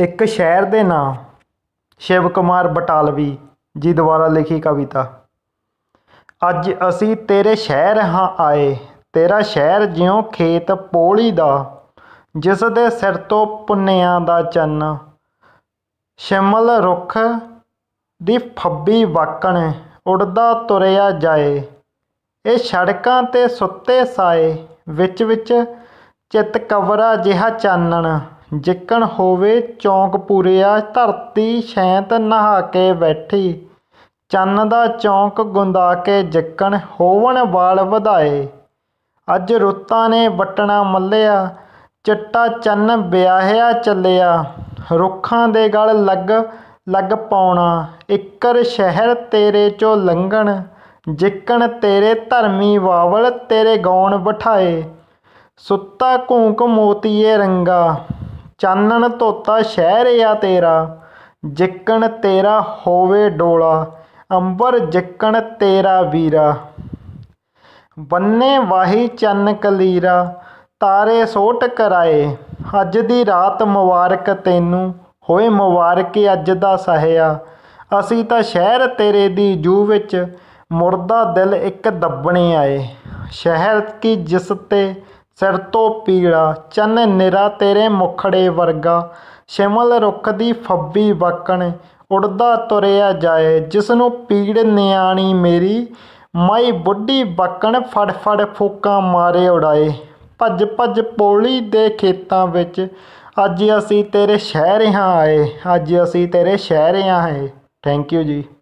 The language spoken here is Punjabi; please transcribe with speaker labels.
Speaker 1: ਇੱਕ ਸ਼ਹਿਰ ਦੇ ਨਾਂ ਸ਼ਿਵ ਕੁਮਾਰ ਬਟਾਲਵੀ ਜੀ ਦੁਆਰਾ ਲਿਖੀ ਕਵਿਤਾ ਅੱਜ ਅਸੀਂ ਤੇਰੇ ਸ਼ਹਿਰ ਹਾਂ ਆਏ ਤੇਰਾ ਸ਼ਹਿਰ ਜਿਉਂ ਖੇਤ ਪੋਲੀ ਦਾ ਜਿਸ ਦੇ ਸਿਰ ਤੋਂ ਪੁੰਨਿਆਂ ਦਾ ਚੰਨ ਸ਼ਿਮਲ ਰੁੱਖ ਦੀ ਫੱਬੀ ਵਾਕਣ ਉੜਦਾ ਤੁਰਿਆ ਜਾਏ ਇਹ ਸੜਕਾਂ ਤੇ ਸੁੱਤੇ ਸਾਏ ਵਿੱਚ ਵਿੱਚ ਚਿੱਤ ਕਵਰਾ ਜਿਹਾ ਚਾਨਣ ਜਿੱਕਣ ਹੋਵੇ ਚੌਂਕ ਪੂਰਿਆ ਧਰਤੀ ਸ਼ੈਂਤ ਨਹਾ ਕੇ ਬੈਠੀ ਚੰਨ ਦਾ ਚੌਂਕ ਗੁੰਦਾ ਕੇ ਜਿੱਕਣ ਹੋਵਣ ਵਾਲ ਵਧਾਏ ਅੱਜ ਰੁੱਤਾਂ ਨੇ ਵਟਣਾ ਮੱਲਿਆ ਚਿੱਟਾ ਚੰਨ ਵਿਆਹਿਆ ਚੱਲਿਆ ਰੁੱਖਾਂ ਦੇ ਗਲ ਲੱਗ ਲੱਗ ਪਾਉਣਾ ਇੱਕਰ ਸ਼ਹਿਰ ਤੇਰੇ ਚੋਂ ਲੰਘਣ ਜਿੱਕਣ ਤੇਰੇ ਧਰਮੀ ਵਾਵਲ ਤੇਰੇ ਗੌਣ ਬਿਠਾਏ ਸੁੱਤਾ ਘੂਕ ਮੋਤੀਏ ਰੰਗਾ ਚਾਨਣ ਤੋਤਾ ਸ਼ਹਿਰ ਆ ਤੇਰਾ ਜਿੱਕਣ ਤੇਰਾ ਹੋਵੇ ਡੋਲਾ ਅੰਬਰ ਜਿੱਕਣ ਤੇਰਾ ਵੀਰਾ ਬੰਨੇ ਵਾਹੀ ਚੰਨ ਕਲੀਰਾ ਤਾਰੇ ਸੋਟ ਕਰਾਏ ਅੱਜ ਦੀ ਰਾਤ ਮੁਬਾਰਕ ਤੈਨੂੰ ਹੋਏ ਮੁਬਾਰਕ ਅੱਜ ਦਾ ਸਹਿਆ ਅਸੀਂ ਤਾਂ ਸ਼ਹਿਰ ਤੇਰੇ ਦੀ ਜੂ ਵਿੱਚ ਮੁਰਦਾ ਦਿਲ ਇੱਕ ਦੱਬਣੇ ਆਏ ਸ਼ਹਿਰ ਕੀ ਜਿਸ ਤੇ ਸਿਰ ਤੋਂ ਪੀੜਾ ਚੰਨ ਨਿਰਾ ਤੇਰੇ ਮੁਖੜੇ ਵਰਗਾ ਸ਼ਿਮਲ ਰੁੱਖ ਦੀ ਫੱਬੀ ਵਕਣ ਉੜਦਾ ਤੁਰਿਆ ਜਾਏ ਜਿਸ ਨੂੰ ਪੀੜ ਨਿਆਣੀ ਮੇਰੀ ਮਾਈ ਬੁੱਢੀ ਵਕਣ ਫੜ ਫੜ ਫੋਕਾ ਮਾਰੇ ਉਡਾਏ ਭੱਜ ਭੱਜ ਪੋਲੀ ਦੇ ਖੇਤਾਂ ਵਿੱਚ ਅੱਜ ਅਸੀਂ ਤੇਰੇ ਸ਼ਹਿਰ ਆਏ ਅੱਜ ਅਸੀਂ ਤੇਰੇ ਸ਼ਹਿਰ ਆਏ ਥੈਂਕ ਯੂ ਜੀ